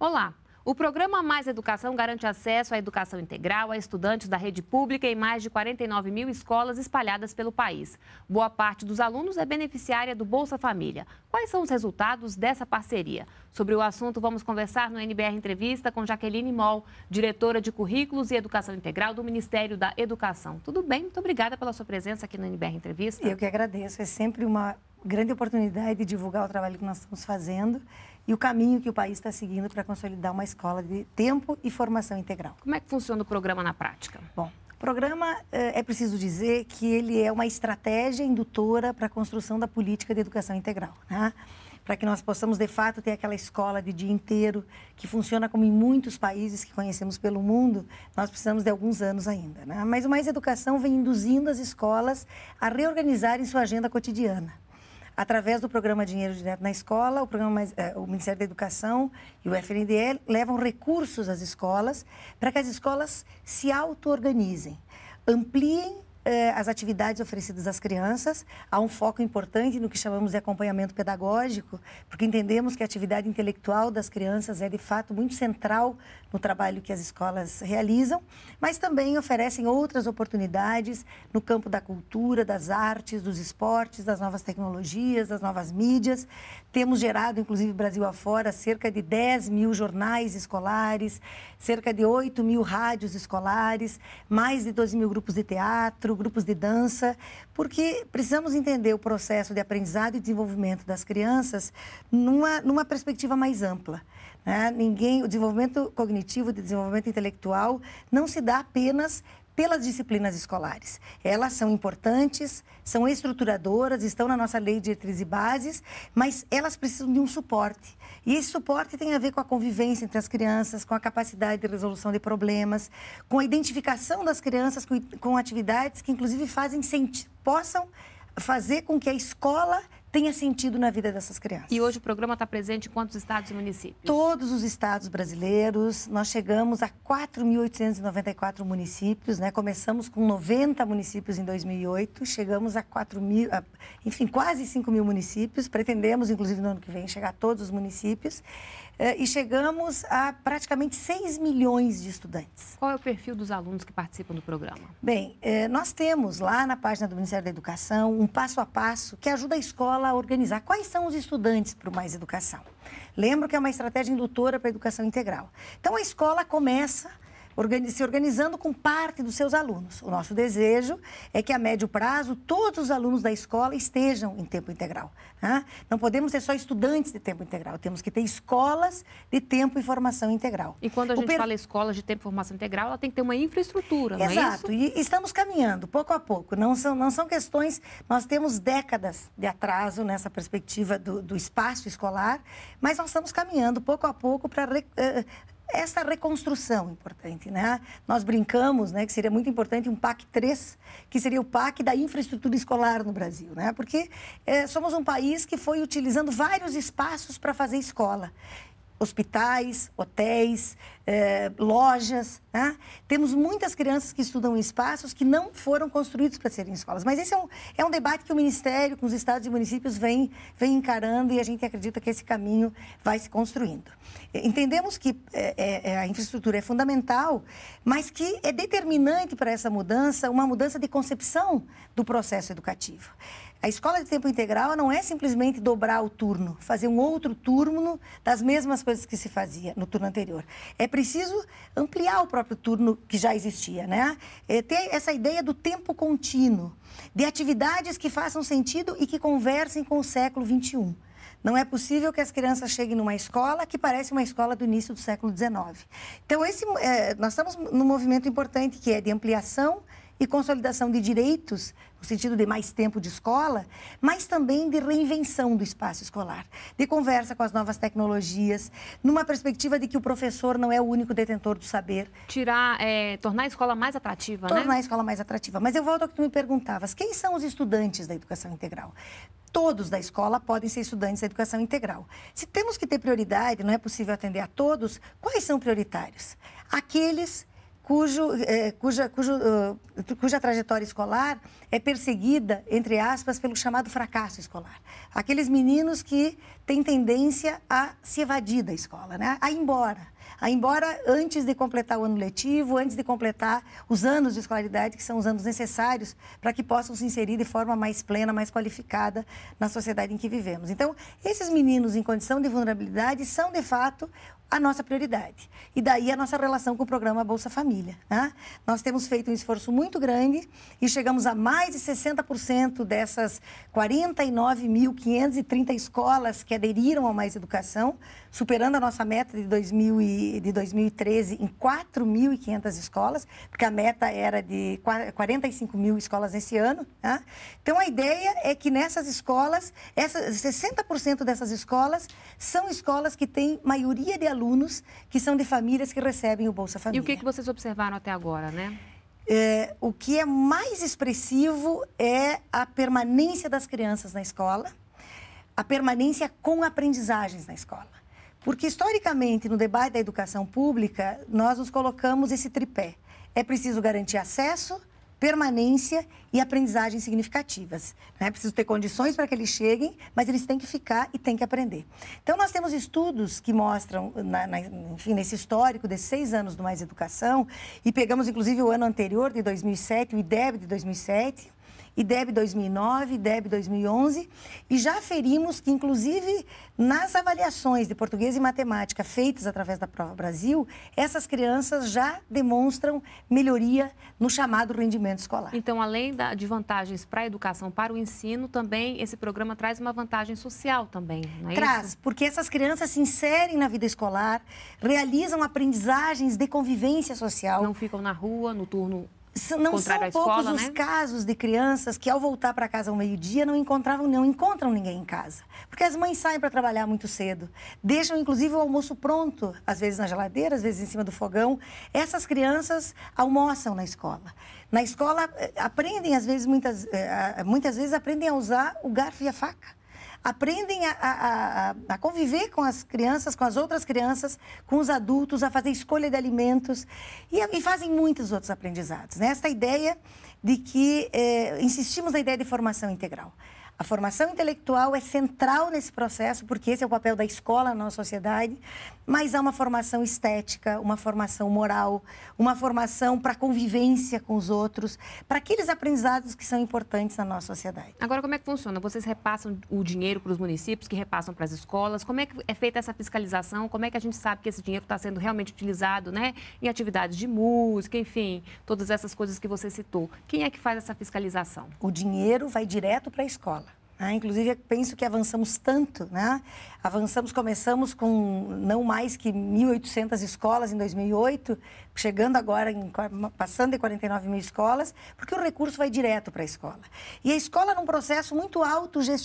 Olá! O programa Mais Educação garante acesso à educação integral a estudantes da rede pública em mais de 49 mil escolas espalhadas pelo país. Boa parte dos alunos é beneficiária do Bolsa Família. Quais são os resultados dessa parceria? Sobre o assunto, vamos conversar no NBR Entrevista com Jaqueline Moll, diretora de Currículos e Educação Integral do Ministério da Educação. Tudo bem? Muito obrigada pela sua presença aqui no NBR Entrevista. Eu que agradeço. É sempre uma grande oportunidade de divulgar o trabalho que nós estamos fazendo e o caminho que o país está seguindo para consolidar uma escola de tempo e formação integral. Como é que funciona o programa na prática? Bom, o programa, eh, é preciso dizer que ele é uma estratégia indutora para a construção da política de educação integral, né? para que nós possamos, de fato, ter aquela escola de dia inteiro, que funciona como em muitos países que conhecemos pelo mundo, nós precisamos de alguns anos ainda. Né? Mas o Mais Educação vem induzindo as escolas a reorganizarem sua agenda cotidiana através do programa Dinheiro Direto na Escola, o, programa, mais, é, o Ministério da Educação e o FNDE levam recursos às escolas para que as escolas se auto-organizem, ampliem eh, as atividades oferecidas às crianças. Há um foco importante no que chamamos de acompanhamento pedagógico, porque entendemos que a atividade intelectual das crianças é, de fato, muito central no trabalho que as escolas realizam, mas também oferecem outras oportunidades no campo da cultura, das artes, dos esportes, das novas tecnologias, das novas mídias. Temos gerado, inclusive, Brasil afora, cerca de 10 mil jornais escolares, cerca de 8 mil rádios escolares, mais de 12 mil grupos de teatro, grupos de dança, porque precisamos entender o processo de aprendizado e desenvolvimento das crianças numa, numa perspectiva mais ampla. Né? Ninguém, o desenvolvimento cognitivo, o desenvolvimento intelectual, não se dá apenas pelas disciplinas escolares. Elas são importantes, são estruturadoras, estão na nossa lei de diretrizes e bases, mas elas precisam de um suporte. E esse suporte tem a ver com a convivência entre as crianças, com a capacidade de resolução de problemas, com a identificação das crianças com, com atividades que, inclusive, fazem possam fazer com que a escola tenha sentido na vida dessas crianças. E hoje o programa está presente em quantos estados e municípios? Todos os estados brasileiros. Nós chegamos a 4.894 municípios, né? Começamos com 90 municípios em 2008, chegamos a 4 mil, enfim, quase 5 mil municípios. Pretendemos, inclusive, no ano que vem, chegar a todos os municípios. Eh, e chegamos a praticamente 6 milhões de estudantes. Qual é o perfil dos alunos que participam do programa? Bem, eh, nós temos lá na página do Ministério da Educação um passo a passo que ajuda a escola escola organizar quais são os estudantes para o Mais Educação. Lembro que é uma estratégia indutora para a educação integral. Então, a escola começa se organizando com parte dos seus alunos. O nosso desejo é que, a médio prazo, todos os alunos da escola estejam em tempo integral. Né? Não podemos ter só estudantes de tempo integral, temos que ter escolas de tempo e formação integral. E quando a gente per... fala escolas de tempo e formação integral, ela tem que ter uma infraestrutura, Exato. não é isso? Exato, e estamos caminhando pouco a pouco. Não são, não são questões, nós temos décadas de atraso nessa perspectiva do, do espaço escolar, mas nós estamos caminhando pouco a pouco para uh, essa reconstrução importante, né? Nós brincamos, né, que seria muito importante um PAC 3, que seria o PAC da infraestrutura escolar no Brasil, né? Porque é, somos um país que foi utilizando vários espaços para fazer escola hospitais, hotéis, eh, lojas. Né? Temos muitas crianças que estudam em espaços que não foram construídos para serem escolas. Mas esse é um, é um debate que o Ministério, com os estados e municípios, vem, vem encarando e a gente acredita que esse caminho vai se construindo. Entendemos que eh, eh, eh, a infraestrutura é fundamental, mas que é determinante para essa mudança uma mudança de concepção do processo educativo. A escola de tempo integral não é simplesmente dobrar o turno, fazer um outro turno das mesmas coisas que se fazia no turno anterior. É preciso ampliar o próprio turno que já existia, né? É ter essa ideia do tempo contínuo, de atividades que façam sentido e que conversem com o século XXI. Não é possível que as crianças cheguem numa escola que parece uma escola do início do século XIX. Então, esse, é, nós estamos num movimento importante que é de ampliação e consolidação de direitos, no sentido de mais tempo de escola, mas também de reinvenção do espaço escolar, de conversa com as novas tecnologias, numa perspectiva de que o professor não é o único detentor do saber. Tirar, é, tornar a escola mais atrativa, tornar né? Tornar a escola mais atrativa. Mas eu volto ao que tu me perguntavas, quem são os estudantes da educação integral? todos da escola podem ser estudantes da educação integral. Se temos que ter prioridade, não é possível atender a todos, quais são prioritários? Aqueles cujo, é, cuja, cujo, uh, cuja trajetória escolar é perseguida, entre aspas, pelo chamado fracasso escolar. Aqueles meninos que têm tendência a se evadir da escola, né? a ir embora. A ir embora antes de completar o ano letivo, antes de completar os anos de escolaridade, que são os anos necessários para que possam se inserir de forma mais plena, mais qualificada na sociedade em que vivemos. Então, esses meninos em condição de vulnerabilidade são, de fato, a nossa prioridade. E daí a nossa relação com o programa Bolsa Família. Né? Nós temos feito um esforço muito grande e chegamos a mais de 60% dessas 49.530 escolas que aderiram ao Mais Educação, superando a nossa meta de, 2000 e, de 2013 em 4.500 escolas, porque a meta era de 45 mil escolas nesse ano. Né? Então a ideia é que nessas escolas, essas, 60% dessas escolas são escolas que têm maioria de alunos alunos que são de famílias que recebem o Bolsa Família. E o que, que vocês observaram até agora, né? É, o que é mais expressivo é a permanência das crianças na escola, a permanência com aprendizagens na escola. Porque, historicamente, no debate da educação pública, nós nos colocamos esse tripé. É preciso garantir acesso, permanência e aprendizagens significativas. Né? Preciso ter condições para que eles cheguem, mas eles têm que ficar e têm que aprender. Então, nós temos estudos que mostram, na, na, enfim, nesse histórico desses seis anos do Mais Educação, e pegamos, inclusive, o ano anterior, de 2007, o IDEB de 2007, IDEB 2009, IDEB 2011, e já aferimos que, inclusive, nas avaliações de português e matemática feitas através da Prova Brasil, essas crianças já demonstram melhoria no chamado rendimento escolar. Então, além da, de vantagens para a educação, para o ensino, também esse programa traz uma vantagem social também, não é Traz, isso? porque essas crianças se inserem na vida escolar, realizam aprendizagens de convivência social. Não ficam na rua, no turno não são poucos escola, os né? casos de crianças que, ao voltar para casa ao meio-dia, não encontravam, não encontram ninguém em casa. Porque as mães saem para trabalhar muito cedo, deixam inclusive o almoço pronto, às vezes na geladeira, às vezes em cima do fogão. Essas crianças almoçam na escola. Na escola, eh, aprendem, às vezes, muitas, eh, muitas vezes, aprendem a usar o garfo e a faca aprendem a, a, a, a, conviver com as crianças, com as outras crianças, com os adultos, a fazer escolha de alimentos e, e fazem muitos outros aprendizados. Né? Esta ideia de que é, insistimos na ideia de formação integral. A formação intelectual é central nesse processo, porque esse é o papel da escola na nossa sociedade, mas há uma formação estética, uma formação moral, uma formação para convivência com os outros, para aqueles aprendizados que são importantes na nossa sociedade. Agora, como é que funciona? Vocês repassam o dinheiro para os municípios, que repassam para as escolas? Como é que é feita essa fiscalização? Como é que a gente sabe que esse dinheiro está sendo realmente utilizado né, em atividades de música, enfim, todas essas coisas que você citou? Quem é que faz essa fiscalização? O dinheiro vai direto para a escola. Né? Inclusive, penso que avançamos tanto, né? Avançamos, começamos com não mais que 1.800 escolas em 2008, chegando agora, em, passando de 49 mil escolas, porque o recurso vai direto para a escola. E a escola num processo muito autogestionário,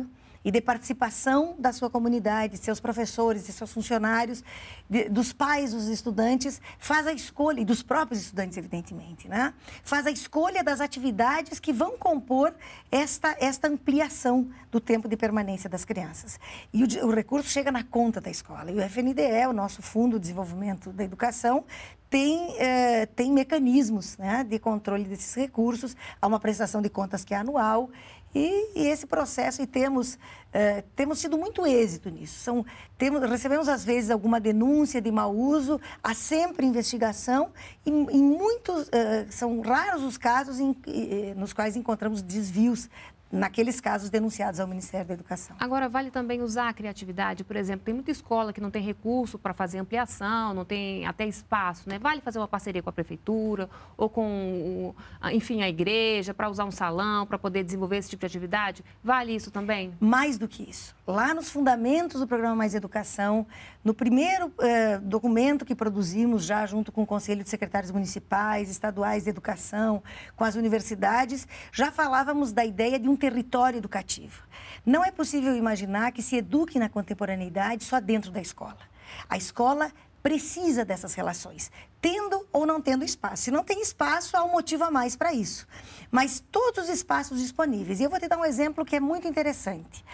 gestionário e de participação da sua comunidade, seus professores e seus funcionários, de, dos pais dos estudantes, faz a escolha, e dos próprios estudantes, evidentemente, né? faz a escolha das atividades que vão compor esta, esta ampliação do tempo de permanência das crianças. E o, o recurso chega na conta da escola. E o FNDE, o nosso Fundo de Desenvolvimento da Educação, tem, eh, tem mecanismos né, de controle desses recursos, há uma prestação de contas que é anual e, e esse processo, e temos, eh, temos tido muito êxito nisso. São, temos, recebemos, às vezes, alguma denúncia de mau uso, há sempre investigação, e, e muitos, eh, são raros os casos em, eh, nos quais encontramos desvios naqueles casos denunciados ao Ministério da Educação. Agora, vale também usar a criatividade, por exemplo, tem muita escola que não tem recurso para fazer ampliação, não tem até espaço, né? Vale fazer uma parceria com a prefeitura ou com, enfim, a igreja para usar um salão, para poder desenvolver esse tipo de atividade? Vale isso também? Mais do que isso. Lá nos fundamentos do programa Mais Educação, no primeiro eh, documento que produzimos já junto com o Conselho de Secretários Municipais, Estaduais de Educação, com as universidades, já falávamos da ideia de um território educativo. Não é possível imaginar que se eduque na contemporaneidade só dentro da escola. A escola precisa dessas relações, tendo ou não tendo espaço. Se não tem espaço, há um motivo a mais para isso. Mas todos os espaços disponíveis. E eu vou te dar um exemplo que é muito interessante: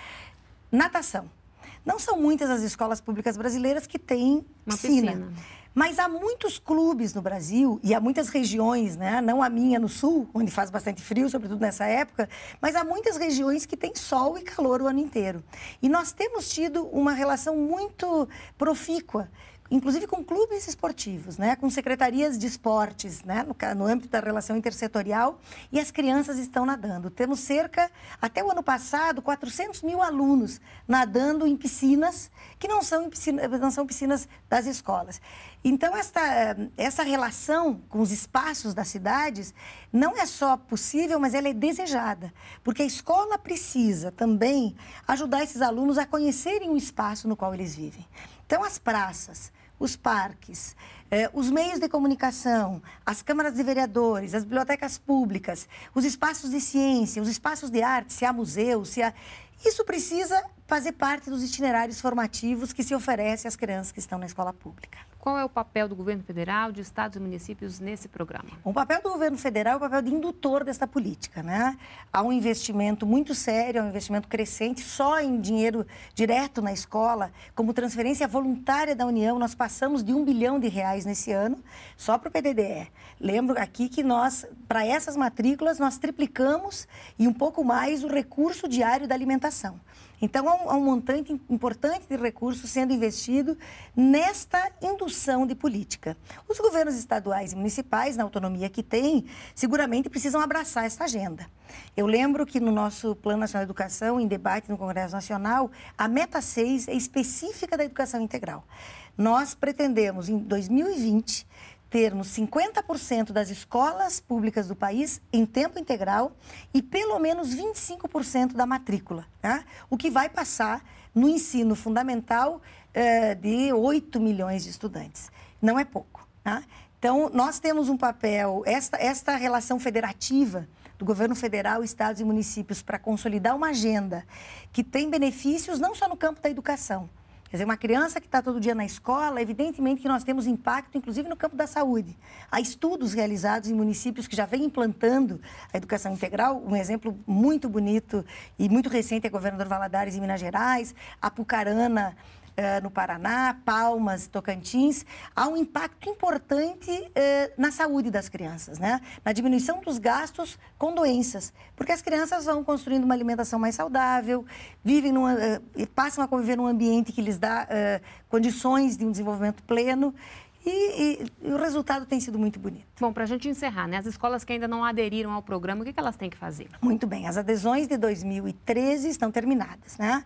natação. Não são muitas as escolas públicas brasileiras que têm Uma piscina. piscina. Mas há muitos clubes no Brasil e há muitas regiões, né? não a minha no sul, onde faz bastante frio, sobretudo nessa época, mas há muitas regiões que têm sol e calor o ano inteiro. E nós temos tido uma relação muito profícua inclusive com clubes esportivos, né, com secretarias de esportes, né, no, no âmbito da relação intersetorial, e as crianças estão nadando. Temos cerca, até o ano passado, 400 mil alunos nadando em piscinas que não são, piscina, não são piscinas das escolas. Então, esta, essa relação com os espaços das cidades não é só possível, mas ela é desejada, porque a escola precisa também ajudar esses alunos a conhecerem o espaço no qual eles vivem. Então, as praças, os parques, eh, os meios de comunicação, as câmaras de vereadores, as bibliotecas públicas, os espaços de ciência, os espaços de arte, se há museus, se há. Isso precisa fazer parte dos itinerários formativos que se oferece às crianças que estão na escola pública. Qual é o papel do governo federal, de estados e municípios nesse programa? O papel do governo federal é o papel de indutor desta política, né? Há um investimento muito sério, há um investimento crescente só em dinheiro direto na escola, como transferência voluntária da União, nós passamos de um bilhão de reais nesse ano só para o PDDE. Lembro aqui que nós, para essas matrículas, nós triplicamos e um pouco mais o recurso diário da alimentação educação. Então, há um, montante importante de recursos sendo investido nesta indução de política. Os governos estaduais e municipais, na autonomia que têm, seguramente precisam abraçar esta agenda. Eu lembro que no nosso Plano Nacional de Educação, em debate no Congresso Nacional, a meta 6 é específica da educação integral. Nós pretendemos, em 2020, termos 50% das escolas públicas do país em tempo integral e pelo menos 25% da matrícula, né? o que vai passar no ensino fundamental eh, de 8 milhões de estudantes. Não é pouco. Né? Então, nós temos um papel, esta, esta relação federativa do governo federal, estados e municípios para consolidar uma agenda que tem benefícios não só no campo da educação, Quer dizer, uma criança que está todo dia na escola, evidentemente que nós temos impacto, inclusive no campo da saúde. Há estudos realizados em municípios que já vêm implantando a educação integral. Um exemplo muito bonito e muito recente é o governador Valadares, em Minas Gerais, Apucarana, eh, no Paraná, Palmas, Tocantins, há um impacto importante eh, na saúde das crianças, né? na diminuição dos gastos com doenças, porque as crianças vão construindo uma alimentação mais saudável, vivem eh, passam a conviver num ambiente que lhes dá condições de um desenvolvimento pleno. E, e, e, o resultado tem sido muito bonito. Bom, para a gente encerrar, né? As escolas que ainda não aderiram ao programa, o que, que elas têm que fazer? Muito bem, as adesões de 2013 estão terminadas, né?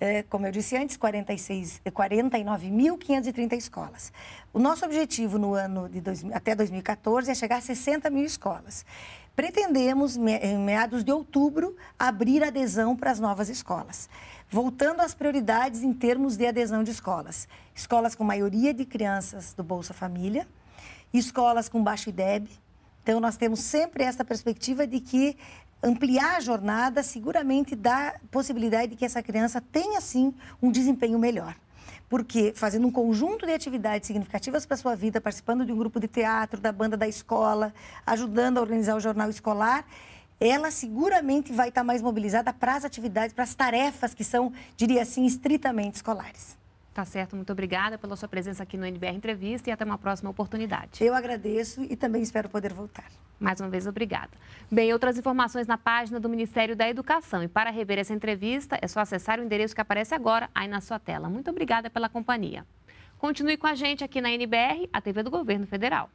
É, como eu disse antes, 49.530 é, escolas. O nosso objetivo no ano de dois, até 2014 é chegar a 60 mil escolas. Pretendemos, em meados de outubro, abrir adesão para as novas escolas. Voltando às prioridades em termos de adesão de escolas: escolas com maioria de crianças do Bolsa Família, escolas com baixo IDEB. Então, nós temos sempre essa perspectiva de que ampliar a jornada seguramente dá possibilidade de que essa criança tenha, sim, um desempenho melhor porque fazendo um conjunto de atividades significativas para sua vida, participando de um grupo de teatro, da banda da escola, ajudando a organizar o jornal escolar, ela seguramente vai estar tá mais mobilizada para as atividades, para as tarefas que são, diria assim, estritamente escolares. Tá certo, muito obrigada pela sua presença aqui no NBR Entrevista e até uma próxima oportunidade. Eu agradeço e também espero poder voltar. Mais uma vez, obrigada. Bem, outras informações na página do Ministério da Educação. E para rever essa entrevista, é só acessar o endereço que aparece agora aí na sua tela. Muito obrigada pela companhia. Continue com a gente aqui na NBR, a TV do Governo Federal.